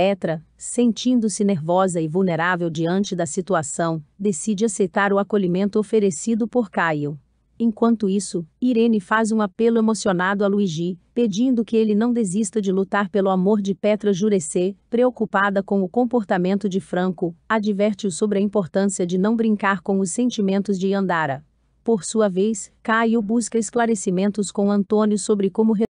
Petra, sentindo-se nervosa e vulnerável diante da situação, decide aceitar o acolhimento oferecido por Caio. Enquanto isso, Irene faz um apelo emocionado a Luigi, pedindo que ele não desista de lutar pelo amor de Petra Jurecê, preocupada com o comportamento de Franco, adverte-o sobre a importância de não brincar com os sentimentos de Andara. Por sua vez, Caio busca esclarecimentos com Antônio sobre como